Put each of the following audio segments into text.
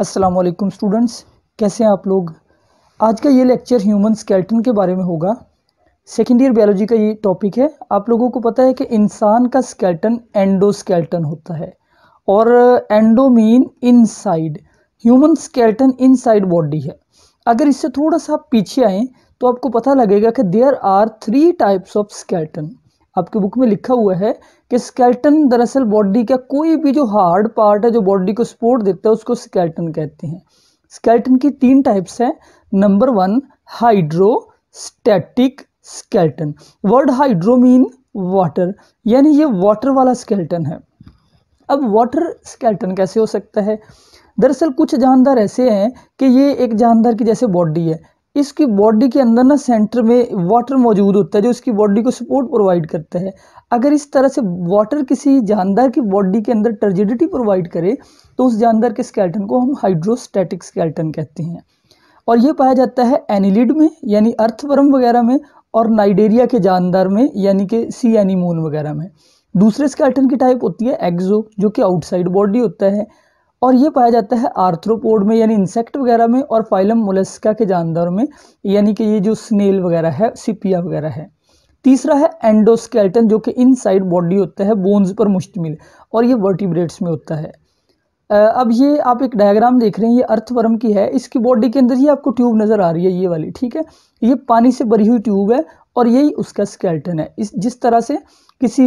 Aslam students कैसे हैं आप लोग आज का ये लेक्चर ह्यूमन स्केल्टन के बारे में होगा सेकेंड ईयर बायोलॉजी का ये टॉपिक है आप लोगों को पता है कि इंसान का स्केल्टन एंडोस्केल्टन होता है और endo mean inside human skeleton inside body है अगर इससे थोड़ा सा आप पीछे आए तो आपको पता लगेगा कि there are three types of skeleton आपके बुक में लिखा हुआ है कि स्केल्टन दरअसल बॉडी का कोई भी जो हार्ड पार्ट है जो बॉडी को सपोर्ट देता है उसको स्केल्टन कहते हैं स्केल्टन की तीन टाइप्स हैं number one hydrostatic skeleton word hydro mean water यानी ये वाटर वाला स्केल्टन है अब वाटर स्केल्टन कैसे हो सकता है दरअसल कुछ जानदार ऐसे हैं कि ये एक जानदार की जैसे बॉडी है इसकी बॉडी के अंदर ना सेंटर में वाटर मौजूद होता है जो इसकी बॉडी को सपोर्ट प्रोवाइड करता है अगर इस तरह से वाटर किसी जानदार की बॉडी के अंदर टर्जिडिटी प्रोवाइड करे तो उस जानदार के स्केल्टन को हम हाइड्रोस्टैटिक स्केल्टन कहते हैं और ये पाया जाता है एनिलिड में यानी अर्थवर्म वगैरह में और नाइडेरिया के जानदार में यानी कि सी एनीमोन वगैरह में दूसरे स्केल्टन की टाइप होती है एग्जो जो कि आउटसाइड बॉडी होता है और ये पाया जाता है आर्थ्रोपोड में यानी इंसेक्ट वगैरह में और फाइलम मोलस्का के जानदारों में यानी कि ये जो स्नेल वगैरह है सिपिया वगैरह है तीसरा है एंडोस्केल्टन जो कि इनसाइड बॉडी होता है बोन्स पर मुश्तमिल और ये वर्टिब्रेट्स में होता है अब ये आप एक डायग्राम देख रहे हैं ये अर्थवर्म की है इसकी बॉडी के अंदर ये आपको ट्यूब नज़र आ रही है ये वाली ठीक है ये पानी से भरी हुई ट्यूब है और यही उसका स्केल्टन है इस जिस तरह से किसी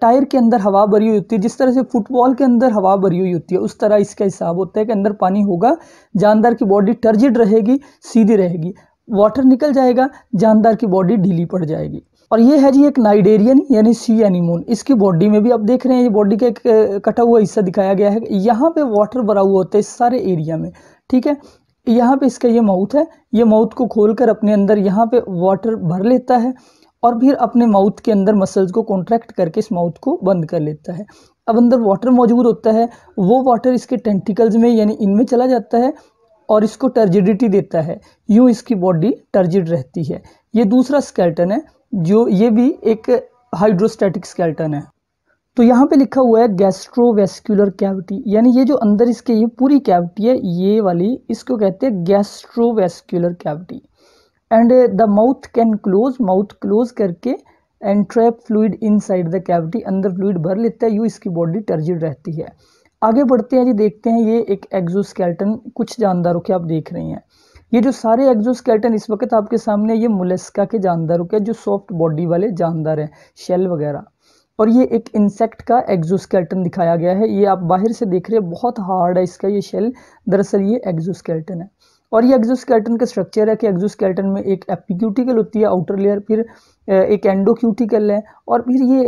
टायर के अंदर हवा भरी हुई होती है जिस तरह से फुटबॉल के अंदर हवा भरी हुई होती है उस तरह इसका हिसाब होता है कि अंदर पानी होगा जानदार की बॉडी टर्जिड रहेगी सीधी रहेगी वाटर निकल जाएगा जानदार की बॉडी ढीली पड़ जाएगी और ये है जी एक नाइडेरियन यानी सी एनिमोन इसकी बॉडी में भी आप देख रहे हैं ये बॉडी का एक कटा हुआ हिस्सा दिखाया गया है यहाँ पे वाटर भरा हुआ होता है इस सारे एरिया में ठीक है यहाँ पे इसका ये माउथ है ये माउथ को खोलकर अपने अंदर यहाँ पे वाटर भर लेता है और फिर अपने माउथ के अंदर मसल्स को कॉन्ट्रैक्ट करके इस माउथ को बंद कर लेता है अब अंदर वाटर मौजूद होता है वो वाटर इसके टेंटिकल्स में यानी इनमें चला जाता है और इसको टर्जिडिटी देता है यूँ इसकी बॉडी टर्जिड रहती है ये दूसरा स्केल्टन है जो ये भी एक हाइड्रोस्टैटिक स्केल्टन है तो यहाँ पे लिखा हुआ है गैस्ट्रोवेस्क्यूलर कैविटी यानी ये जो अंदर इसके ये पूरी कैविटी है ये वाली इसको कहते हैं gastrovascular cavity and the mouth can close mouth close करके and trap fluid inside the cavity अंदर फ्लूड भर लेता है यू इसकी बॉडी टर्जिड रहती है आगे बढ़ते हैं जी देखते हैं ये एक एग्जोस्केल्टन कुछ जानदारों के आप देख रहे हैं ये जो सारे एग्जोस्केल्टन इस वक्त आपके सामने ये मुलेस्का के जानदारों के जो सॉफ्ट बॉडी वाले जानदार हैं शेल वगैरह और ये एक इंसेक्ट का एग्जोस्केल्टन दिखाया गया है ये आप बाहर से देख रहे हैं बहुत हार्ड है इसका ये शेल दरअसल ये एग्जोस्केल्टन है और ये एग्जोस्केलेटन का स्ट्रक्चर है कि एग्जोस्केलेटन में एक एपिक्यूटिकल होती है आउटर लेयर फिर एक एंडोक्यूटिकल है और फिर ये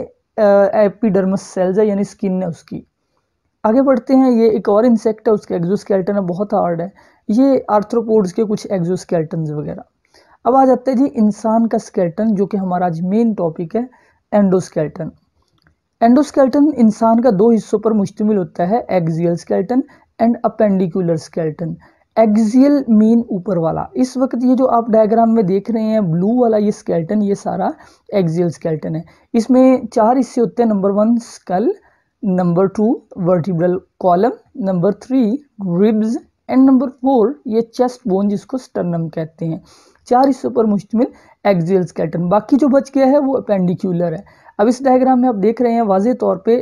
एपिडर्मस सेल्स है यानी स्किन है उसकी आगे बढ़ते हैं ये एक और इंसेक्ट है उसका एग्जोस्केलेटन है बहुत हार्ड है ये आर्थ्रोपोड्स के कुछ एग्जोस्केलेटन वगैरह अब आ जाते हैं जी इंसान का स्केल्टन जो कि हमारा आज मेन टॉपिक है एंडोस्केलेटन एंडोस्केलेटन इंसान का दो हिस्सों पर मुश्तमिल होता है axial skeleton and appendicular skeleton axial mean ऊपर वाला इस वक्त ये जो आप डायग्राम में देख रहे हैं ब्लू वाला ये स्केल्टन ये सारा एक्जियल स्केल्टन है इसमें चार हिस्से होते हैं number one skull number two vertebral column number three ribs and number four ये चेस्ट बोन जिसको स्टर्नम कहते हैं चार हिस्सों पर मुश्तमिल एक्जियल स्केल्टन बाकी जो बच गया है वो अपेंडिक्यूलर है अब इस डायग्राम में आप देख रहे हैं वाजे तौर पे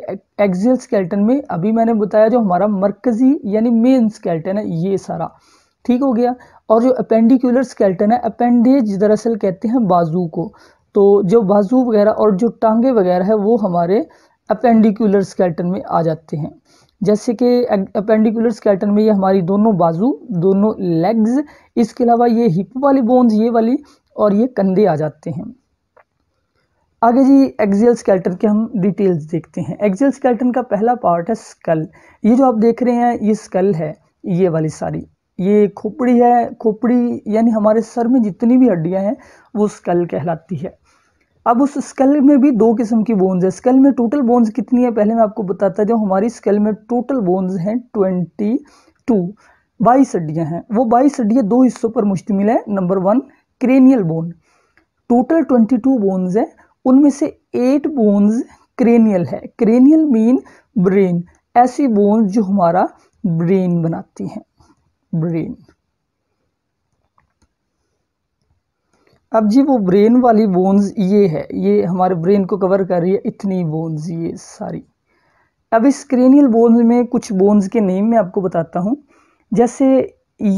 एक्सियल स्केल्टन में अभी मैंने बताया जो हमारा मरकजी यानी मेन स्केल्टन है ये सारा ठीक हो गया और जो अपेंडिकुलर स्केल्टन है अपेंडेज दरअसल कहते हैं बाजू को तो जो बाजू वगैरह और जो टांगे वगैरह है वो हमारे अपेंडिकुलर स्केल्टन में आ जाते हैं जैसे कि अपेंडिकुलर स्केल्टन में ये हमारी दोनों बाजू दोनों लेग्स इसके अलावा ये हिप वाली बोन्स ये वाली और ये कंधे आ जाते हैं आगे जी एक्जियल स्केल्टन के हम डिटेल्स देखते हैं एक्जियल स्केल्टन का पहला पार्ट है स्कल ये जो आप देख रहे हैं ये स्कल है ये वाली सारी ये खोपड़ी है खोपड़ी यानी हमारे सर में जितनी भी हड्डियां हैं वो स्कल कहलाती है अब उस स्कल में भी दो किस्म की बोन्स है स्कल में टोटल बोन्स कितनी है पहले मैं आपको बताता जाऊँ हमारी स्कल में टोटल बोन्स हैं ट्वेंटी टू बाईस हड्डियाँ हैं वो बाईस हड्डियाँ दो हिस्सों पर मुश्तमिल है number one cranial bone total twenty two bones है उनमें से एट बोन्स क्रेनियल है क्रेनियल मीन ब्रेन ऐसी बोन्स जो हमारा ब्रेन बनाती हैं ब्रेन अब जी वो ब्रेन वाली बोन्स ये है ये हमारे ब्रेन को कवर कर रही है इतनी बोन्स ये सारी अब इस क्रेनियल बोन्स में कुछ बोन्स के नेम मैं आपको बताता हूँ जैसे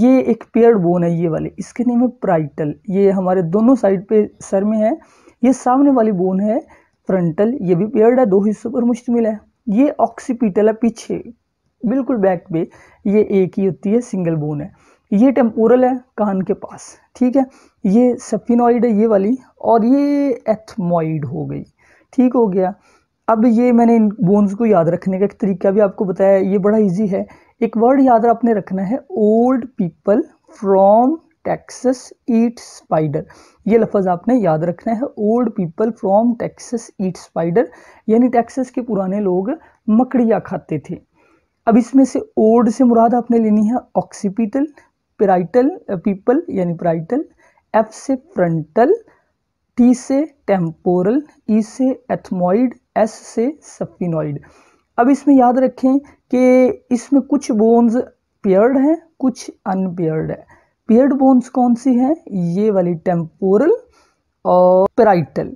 ये एक पेयर्ड बोन है ये वाले इसके नेम है प्राइटल ये हमारे दोनों साइड पे सर में है ये सामने वाली बोन है फ्रंटल ये भी पेयर्ड है दो हिस्सों पर मुश्तमिल है ये ऑक्सीपिटल है पीछे बिल्कुल बैक पे ये एक ही होती है सिंगल बोन है ये टेम्पोरल है कान के पास ठीक है ये सफिनॉइड है ये वाली और ये एथमॉइड हो गई ठीक हो गया अब ये मैंने इन बोन्स को याद रखने का एक तरीका भी आपको बताया ये बड़ा इजी है एक वर्ड याद आपने रखना है old people from Texas eat spider ये लफज आपने याद रखना है old people from Texas eat spider यानी टेक्सस के पुराने लोग मकड़ियाँ खाते थे अब इसमें से ओल्ड से मुराद आपने लेनी है ऑक्सीपिटल पेराइटल पीपल यानी पेराइटल एफ से फ्रंटल टी से टेम्पोरल ई e से एथमोइड एस से सफिनोइड अब इसमें याद रखें कि इसमें कुछ बोन्स पेयर्ड हैं कुछ अनपेयर्ड है पेयर्ड बोन्स कौन सी हैं ये वाली टेम्पोरल और पेराइटल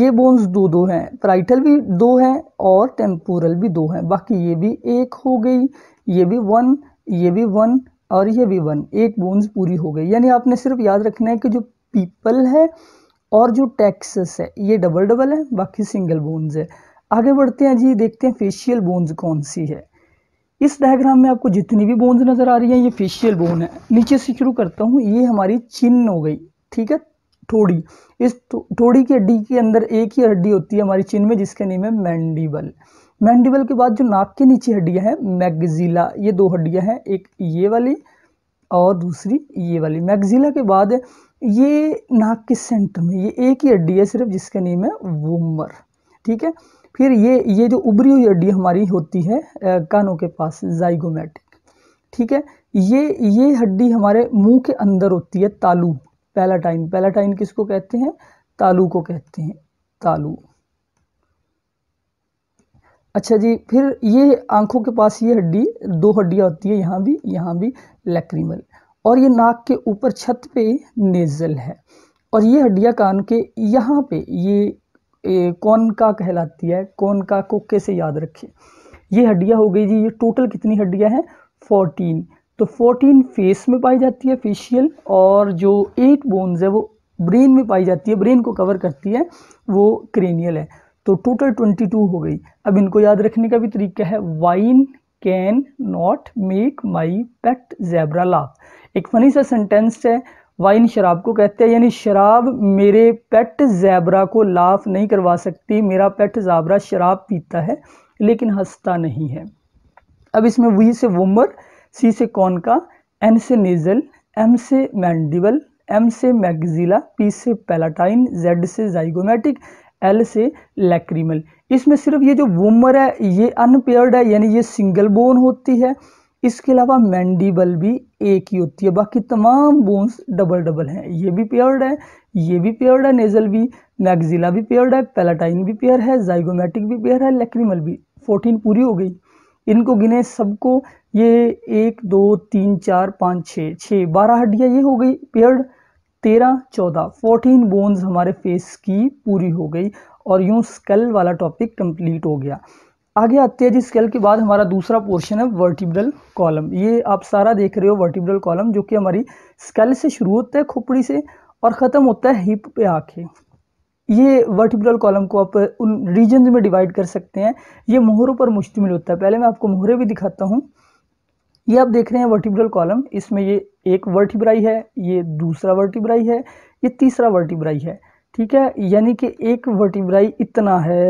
ये बोन्स दो दो हैं पेराइटल भी दो हैं और टेम्पोरल भी दो हैं बाकी ये भी एक हो गई ये भी वन ये भी वन और ये भी वन एक बोन्स पूरी हो गई यानी आपने सिर्फ याद रखना है कि जो पीपल है और जो टैक्सेस है ये डबल डबल है बाकी सिंगल बोन्स है आगे बढ़ते हैं जी देखते हैं फेशियल बोन्स कौन सी है इस डायग्राम में आपको जितनी भी बोन्स नज़र आ रही हैं ये फेशियल बोन है नीचे से शुरू करता हूँ ये हमारी चिन हो गई ठीक है थोड़ी इस थोड़ी की हड्डी के अंदर एक ही हड्डी होती है हमारी चिन में जिसका नेम है मैंडिबल मैंडिबल के बाद जो नाक के नीचे हड्डियाँ हैं मैगजिला ये दो हड्डियाँ हैं एक ये वाली और दूसरी ये वाली मैगजिला के बाद ये नाक के सेंटर में ये एक ही हड्डी है सिर्फ जिसका नेम है वूमर ठीक है फिर ये ये जो उभरी हुई हड्डी हमारी होती है कानों के पास जाइगोमेटिक ठीक है ये ये हड्डी हमारे मुंह के अंदर होती है तालू पैलाटाइन पैलाटाइन किसको कहते हैं तालू को कहते हैं तालू अच्छा जी फिर ये आंखों के पास ये हड्डी दो हड्डियाँ होती है यहाँ भी यहाँ भी लैक्रीमल और ये नाक के ऊपर छत पे नेजल है और ये हड्डियाँ कान के यहाँ पे ये कौन का कहलाती है कौन का को कैसे याद रखें ये हड्डियाँ हो गई जी ये टोटल कितनी हड्डियाँ हैं फोर्टीन तो फोर्टीन फेस में पाई जाती है फेशियल और जो एट बोन्स है वो ब्रेन में पाई जाती है ब्रेन को कवर करती है वो क्रेनियल है तो टोटल ट्वेंटी टू हो गई अब इनको याद रखने का भी तरीका है wine can not make my pet zebra laugh एक फनी सा सेंटेंस है वाइन शराब को कहते हैं यानी शराब मेरे पेट जैबरा को लाफ नहीं करवा सकती मेरा पेट जैबरा शराब पीता है लेकिन हंसता नहीं है अब इसमें वी से वुमर सी से कौन का एन से नेजल एम से मैंडिबल एम से मैगजिला पी से पैलाटाइन जेड से जाइगोमेटिक एल से लैक्रीमल इसमें सिर्फ ये जो वुमर है ये अनपेयर्ड है यानी ये सिंगल बोन होती है इसके अलावा मैंडिबल भी एक ही होती है बाकी तमाम बोन्स डबल डबल हैं ये भी पेयर्ड है ये भी पेयर्ड है नेजल भी मैगजिला भी पेयर्ड है पेलाटाइन भी पेयर है जाइगोमेटिक भी पेयर है लेक्रीमल भी फोर्टीन पूरी हो गई इनको गिने सबको ये एक दो तीन चार पाँच छः छः बारह हड्डियाँ ये हो गई पेयर्ड तेरह चौदह फोर्टीन बोन्स हमारे फेस की पूरी हो गई और यूँ स्कल वाला टॉपिक कंप्लीट हो गया आगे आते हैं जी स्केल के बाद हमारा दूसरा पोर्शन है वर्टिब्रल कॉलम ये आप सारा देख रहे हो वर्टिब्रल कॉलम जो कि हमारी स्केल से शुरू होता है खोपड़ी से और ख़त्म होता है हिप पे आके ये वर्टिब्रल कॉलम को आप उन रीजन में डिवाइड कर सकते हैं ये मोहरों पर मुश्तमिल होता है पहले मैं आपको मोहरे भी दिखाता हूँ ये आप देख रहे हैं वर्टिब्रल कॉलम इसमें ये एक वर्टिब्राई है ये दूसरा वर्टिब्राई है ये तीसरा वर्टिब्राई है ठीक है यानी कि एक वर्टिब्राई इतना है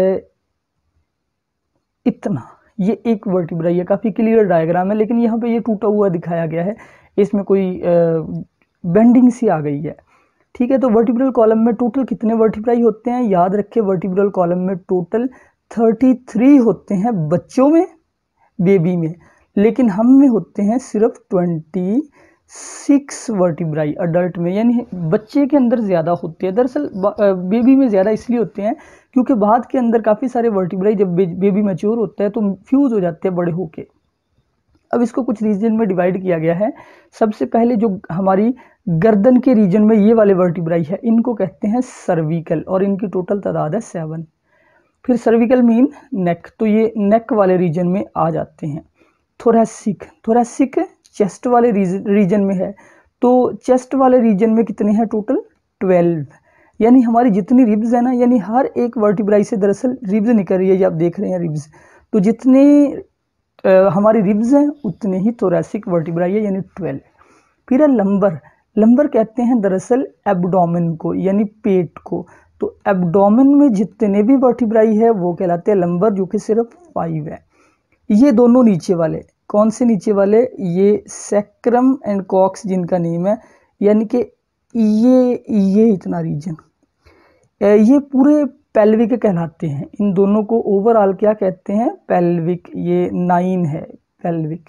इतना ये एक वर्टिब्रा ये काफ़ी क्लियर डायग्राम है लेकिन यहाँ पे ये टूटा हुआ दिखाया गया है इसमें कोई बेंडिंग सी आ गई है ठीक है तो वर्टिब्रल कॉलम में टोटल कितने वर्टिब्राई होते हैं याद रखिए वर्टिब्रल कॉलम में टोटल थर्टी थ्री होते हैं बच्चों में बेबी में लेकिन हम में होते हैं सिर्फ ट्वेंटी सिक्स वर्टिब्राई अडल्ट में यानी बच्चे के अंदर ज़्यादा होते हैं दरअसल बेबी में ज़्यादा इसलिए होते हैं क्योंकि बाद के अंदर काफ़ी सारे वर्टिब्राई जब बेबी मेच्योर होता है तो फ्यूज़ हो जाते हैं बड़े होके अब इसको कुछ रीजन में डिवाइड किया गया है सबसे पहले जो हमारी गर्दन के रीजन में ये वाले वर्टिब्राई है इनको कहते हैं सर्विकल और इनकी टोटल तादाद है सेवन फिर सर्विकल मीन नेक तो ये नेक वाले रीजन में आ जाते हैं थोरेसिक थोरेसिक चेस्ट वाले रीजन में है तो चेस्ट वाले रीजन में कितने हैं टोटल ट्वेल्व यानी हमारी जितनी रिब्स है ना यानी हर एक वर्टिब्राई से दरअसल रिब्स निकल रही है ये आप देख रहे हैं रिब्स तो जितने आ, हमारी रिब्स हैं उतने ही थोरेसिक वर्टिब्राई है यानी ट्वेल्व फिर है लंबर लंबर कहते हैं दरअसल एबडोमिन को यानी पेट को तो एबडोमिन में जितने भी वर्टिब्राई है वो कहलाते हैं लंबर जो कि सिर्फ फाइव है ये दोनों नीचे वाले कौन से नीचे वाले ये सेक्रम एंड कॉक्स जिनका नेम है यानी कि ये ये इतना रीजन ये पूरे पेल्विक कहलाते हैं इन दोनों को ओवरऑल क्या कहते हैं पेल्विक ये नाइन है पेल्विक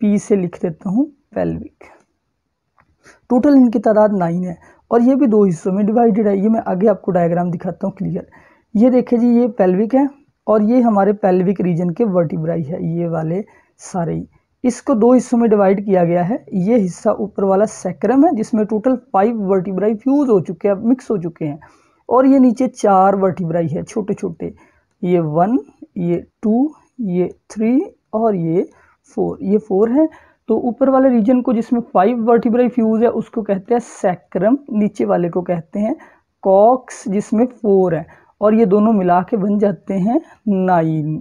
पी से लिख देता हूँ पेल्विक टोटल इनकी तादाद नाइन है और ये भी दो हिस्सों में डिवाइडेड है ये मैं आगे आपको डायग्राम दिखाता हूँ क्लियर ये देखिए जी ये पेल्विक है और ये हमारे पेल्विक रीजन के वर्टिब्राई है ये वाले सारे ही इसको दो हिस्सों में डिवाइड किया गया है ये हिस्सा ऊपर वाला सैक्रम है जिसमें टोटल फाइव वर्टिब्राई फ्यूज़ हो चुके हैं मिक्स हो चुके हैं और ये नीचे चार वर्टिब्राई है छोटे छोटे ये वन ये टू ये थ्री और ये फोर ये फोर है तो ऊपर वाले रीजन को जिसमें फाइव वर्टिब्राई फ्यूज़ है उसको कहते हैं सैक्रम नीचे वाले को कहते हैं कॉक्स जिसमें फोर है और ये दोनों मिला के बन जाते हैं नाइन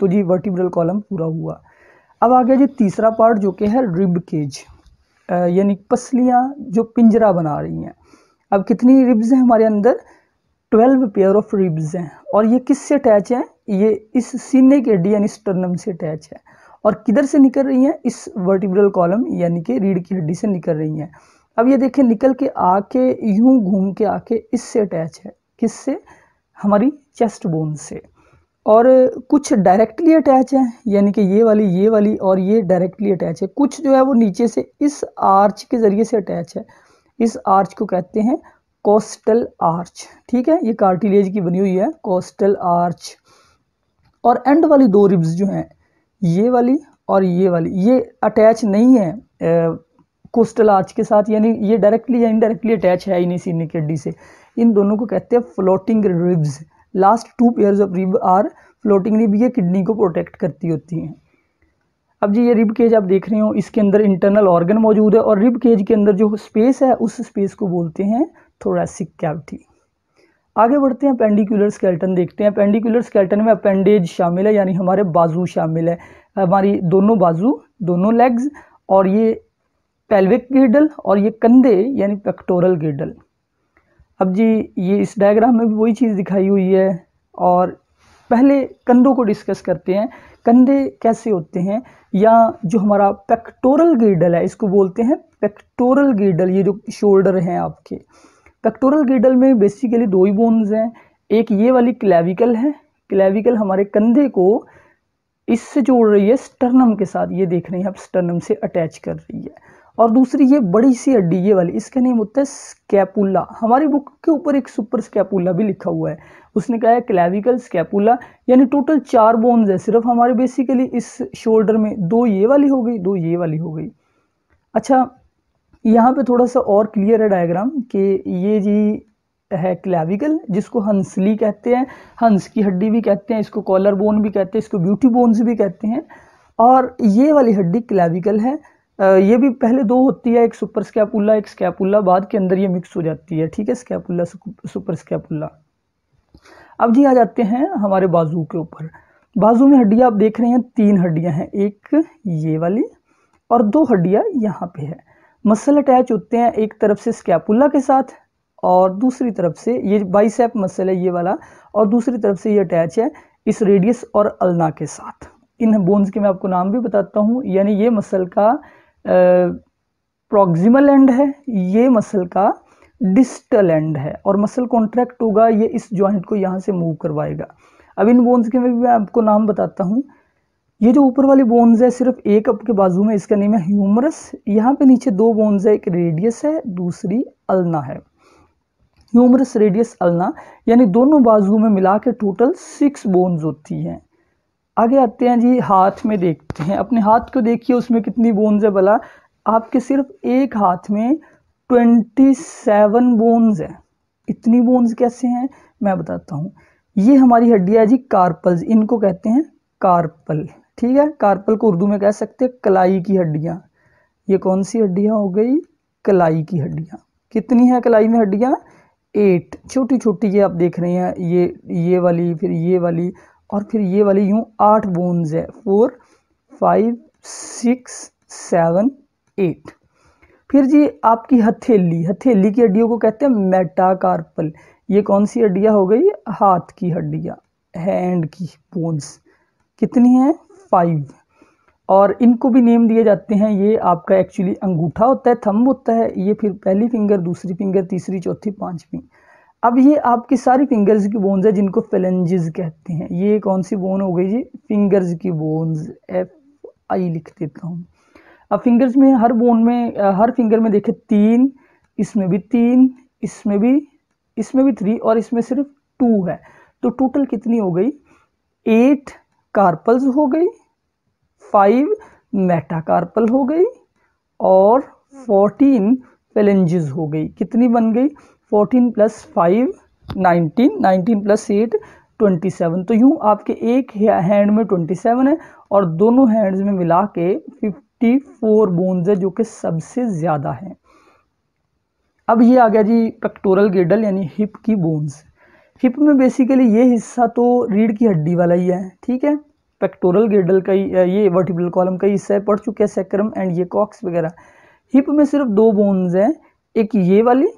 तो जी वर्टिब्रल कॉलम पूरा हुआ अब आ गया जी तीसरा पार्ट जो कि है रिब केज यानी पसलियाँ जो पिंजरा बना रही हैं अब कितनी रिब्स हैं हमारे अंदर ट्वेल्व पेयर ऑफ रिब्स हैं और ये किस से अटैच हैं ये इस सीने के डी यानी स्टर्नम से अटैच है और किधर से निकल रही हैं इस वर्टिब्रल कॉलम यानी कि रीढ़ की हड्डी से निकल रही हैं अब ये देखें निकल के आके यूं घूम के आके इससे अटैच है किससे हमारी चेस्ट बोन से और कुछ डायरेक्टली अटैच है यानी कि ये वाली ये वाली और ये डायरेक्टली अटैच है कुछ जो है वो नीचे से इस आर्च के ज़रिए से अटैच है इस आर्च को कहते हैं कोस्टल आर्च ठीक है ये कार्टिलेज की बनी हुई है कोस्टल आर्च और एंड वाली दो रिब्स जो हैं ये वाली और ये वाली ये अटैच नहीं है कोस्टल आर्च के साथ यानी ये डायरेक्टली या इनडायरेक्टली अटैच है इन्हीं सीने की हड्डी से इन दोनों को कहते हैं floating ribs last two pairs of rib are floating rib ये किडनी को प्रोटेक्ट करती होती हैं अब जी ये रिब केज आप देख रहे हो इसके अंदर इंटरनल ऑर्गन मौजूद है और रिब केज के अंदर जो स्पेस है उस स्पेस को बोलते हैं थोरेसिक कैविटी आगे बढ़ते हैं पेंडिकुलर स्केल्टन देखते हैं पेंडिकुलर स्केल्टन में अपेंडेज शामिल है यानी हमारे बाजू शामिल है हमारी दोनों बाजू दोनों लेग्स और ये पेल्विक गिर्डल और ये कंधे यानी पेक्टोरल गिर्डल अब जी ये इस डायग्राम में भी वही चीज़ दिखाई हुई है और पहले कंधों को डिस्कस करते हैं कंधे कैसे होते हैं या जो हमारा पेक्टोरल गिडल है इसको बोलते हैं पेक्टोरल गिडल ये जो शोल्डर हैं आपके पेक्टोरल गिडल में बेसिकली दो ही बोन्स हैं एक ये वाली क्लेविकल है क्लेविकल हमारे कंधे को इससे जोड़ रही है स्टर्नम के साथ ये देख रहे हैं आप स्टर्नम से अटैच कर रही है और दूसरी ये बड़ी सी हड्डी ये वाली इसका नेम होता है स्कैपुला हमारी बुक के ऊपर एक सुपर स्कैपुला भी लिखा हुआ है उसने कहा है क्लेविकल स्कैपुला यानी टोटल चार बोन्स है सिर्फ हमारे बेसिकली इस शोल्डर में दो ये वाली हो गई दो ये वाली हो गई अच्छा यहाँ पे थोड़ा सा और क्लियर है डायग्राम कि ये जी है क्लेविकल जिसको हंसली कहते हैं हंस की हड्डी भी कहते हैं इसको कॉलर बोन भी कहते हैं इसको ब्यूटी बोन्स भी कहते हैं और ये वाली हड्डी क्लेविकल है ये भी पहले दो होती है एक सुपर स्कैपुल्ला एक स्कैपुल्ला बाद के अंदर ये मिक्स हो जाती है ठीक है स्कैपुल्ला सुपर स्कैपुल्ला अब जी आ जाते हैं हमारे बाजू के ऊपर बाजू में हड्डियाँ आप देख रहे हैं तीन हड्डियाँ हैं एक ये वाली और दो हड्डियाँ यहाँ पे है मसल अटैच होते हैं एक तरफ से स्कैपुल्ला के साथ और दूसरी तरफ से ये बाइसेप मसल है ये वाला और दूसरी तरफ से ये अटैच है इस रेडियस और अलना के साथ इन बोन्स के मैं आपको नाम भी बताता हूँ यानी ये मसल का प्रोक्सिमल एंड है ये मसल का डिस्टल एंड है और मसल कॉन्ट्रैक्ट होगा ये इस जॉइंट को यहाँ से मूव करवाएगा अब इन बोन्स के मैं भी मैं आपको नाम बताता हूँ ये जो ऊपर वाली बोन्स है सिर्फ एक अप के बाजू में इसका नेम है ह्यूमरस यहाँ पे नीचे दो बोन्स है एक रेडियस है दूसरी अल्ना है ह्यूमरस रेडियस अल्ना यानी दोनों बाजू में मिला के टोटल सिक्स बोन्स होती हैं आगे आते हैं जी हाथ में देखते हैं अपने हाथ को देखिए उसमें कितनी बोन्स है भला आपके सिर्फ एक हाथ में ट्वेंटी सेवन बोन्स हैं इतनी बोन्स कैसे हैं मैं बताता हूँ ये हमारी हड्डियाँ जी कार्पल्स इनको कहते हैं कार्पल ठीक है कार्पल को उर्दू में कह सकते हैं कलाई की हड्डियाँ ये कौन सी हड्डियाँ हो गई कलाई की हड्डियाँ कितनी है कलाई में हड्डियाँ एट छोटी छोटी ये आप देख रहे हैं ये ये वाली फिर ये वाली और फिर ये वाली यूँ आठ बोन्स है four five six seven eight फिर जी आपकी हथेली हथेली की हड्डियों को कहते हैं मेटाकार्पल ये कौन सी हड्डियाँ हो गई हाथ की हड्डियाँ हैंड की बोन्स कितनी हैं फाइव और इनको भी नेम दिए जाते हैं ये आपका एक्चुअली अंगूठा होता है थंब होता है ये फिर पहली फिंगर दूसरी फिंगर तीसरी चौथी पाँचवीं अब ये आपकी सारी फिंगर्स की बोन्स है जिनको फेलेंजेस कहते हैं ये कौन सी बोन हो गई जी फिंगर्स की बोन्स एफ आई लिख देता हूँ अब फिंगर्स में हर बोन में हर फिंगर में देखे तीन इसमें भी तीन इसमें भी इसमें भी थ्री और इसमें सिर्फ टू है तो टोटल कितनी हो गई एट कार्पल्स हो गई फाइव मेटाकार्पल हो गई और फोर्टीन फेलेंजेस हो गई कितनी बन गई fourteen plus five nineteen nineteen plus eight twenty seven तो यूँ आपके एक हैंड में ट्वेंटी सेवन है और दोनों हैंड्स में मिला के फिफ्टी फोर बोन्स है जो कि सबसे ज़्यादा है अब ये आ गया जी पेक्टोरल गेडल यानी हिप की बोन्स हिप में बेसिकली ये हिस्सा तो रीढ़ की हड्डी वाला ही है ठीक है पेक्टोरल गेडल का ही ये वर्टिब्रल कॉलम का हिस्सा है पड़ चुके हैं सेक्रम एंड ये कॉक्स वगैरह हिप में सिर्फ दो बोन्स हैं एक ये वाली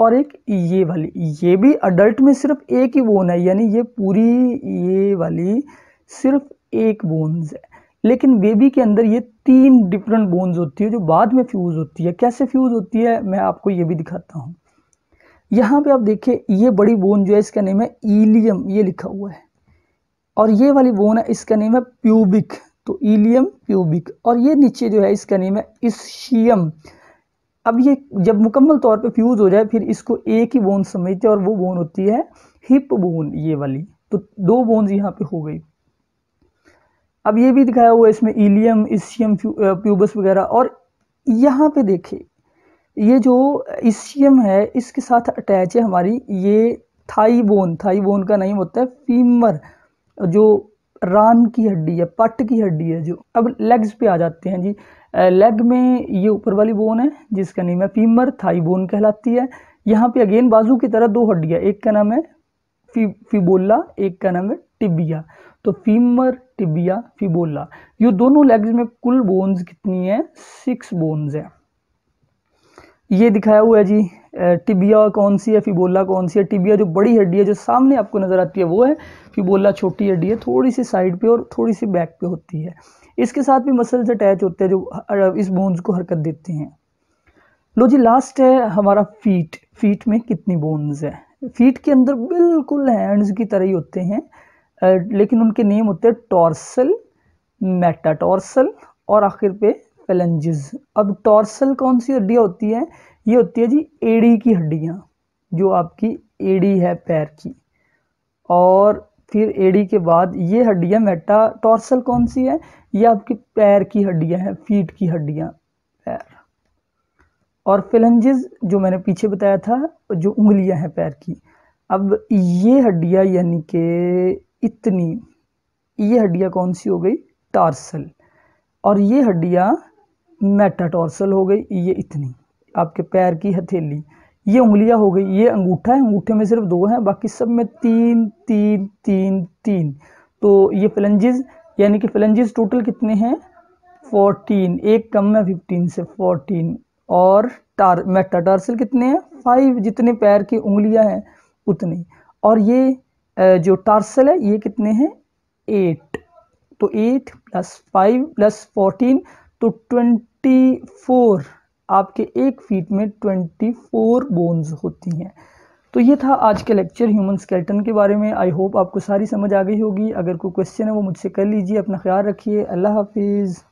और एक ये वाली ये भी अडल्ट में सिर्फ एक ही बोन है यानी ये पूरी ये वाली सिर्फ एक बोन्स है लेकिन बेबी के अंदर ये तीन डिफरेंट बोन्स होती है जो बाद में फ्यूज़ होती है कैसे फ्यूज़ होती है मैं आपको ये भी दिखाता हूँ यहाँ पे आप देखिए ये बड़ी बोन जो है इसका नेम है ईलियम ये लिखा हुआ है और ये वाली बोन है इसका नेम है प्यूबिक तो ईलियम प्यूबिक और ये नीचे जो है इसका नेम है इसशियम अब ये जब मुकम्मल तौर पे फ्यूज़ हो जाए फिर इसको एक ही बोन समझते हैं और वो बोन होती है हिप बोन ये वाली तो दो बोन्स यहाँ पे हो गई अब ये भी दिखाया हुआ है इसमें इलियम इसियम प्यूबस वगैरह और यहाँ पे देखे ये जो इसियम है इसके साथ अटैच है हमारी ये थाई बोन थाई बोन का नहीं होता है फीमर जो रान की हड्डी है पट की हड्डी है जो अब लेग्स पे आ जाते हैं जी लेग में ये ऊपर वाली बोन है जिसका नेम है फीमर थाई बोन कहलाती है यहाँ पे अगेन बाजू की तरह दो हड्डियाँ एक का नाम है फी फिबोला एक का नाम है टिबिया तो फीमर टिबिया फिबोला ये दोनों लेग्स में कुल बोन्स कितनी है सिक्स बोन्स हैं ये दिखाया हुआ है जी टिबिया कौन सी है फिबोला कौन सी है टिबिया जो बड़ी हड्डी है जो सामने आपको नज़र आती है वो है फिबोला छोटी हड्डी है थोड़ी सी साइड पे और थोड़ी सी बैक पे होती है इसके साथ भी मसल्स अटैच होते हैं जो इस बोन्स को हरकत देते हैं लो जी लास्ट है हमारा फीट फीट में कितनी बोन्स है फीट के अंदर बिल्कुल हैंड्स की तरह ही होते हैं लेकिन उनके नेम होते हैं टॉर्सल मेटाटॉर्सल और आखिर पे फेलेंजेस अब टॉर्सल कौन सी हड्डियाँ होती है ये होती है जी एड़ी की हड्डियाँ जो आपकी एड़ी है पैर की और फिर एडी के बाद ये हड्डियाँ मेटा टॉर्सल कौन सी है ये आपके पैर की हड्डियाँ हैं फीट की हड्डियाँ पैर और फिलंजेस जो मैंने पीछे बताया था जो उंगलियां हैं पैर की अब ये हड्डियाँ यानी कि इतनी ये हड्डियाँ कौन सी हो गई टॉर्सल और ये हड्डियाँ मेटाटॉर्सल हो गई ये इतनी आपके पैर की हथेली ये उंगलियां हो गई ये अंगूठा है अंगूठे में सिर्फ दो हैं बाकी सब में तीन तीन तीन तीन तो ये फिलंजिस यानी कि फिलंजिस टोटल कितने हैं फोर्टीन एक कम है फिफ्टीन से फोर्टीन और टार मेटाटार्सल कितने हैं फाइव जितने पैर की उंगलियां हैं उतने और ये जो टार्सल है ये कितने हैं एट तो eight plus five plus fourteen तो ट्वेंटी फोर आपके एक फीट में ट्वेंटी फोर बोन्स होती हैं तो ये था आज के लेक्चर ह्यूमन स्केल्टन के बारे में आई होप आपको सारी समझ आ गई होगी अगर कोई क्वेश्चन है वो मुझसे कर लीजिए अपना ख्याल रखिए अल्लाह हाफिज़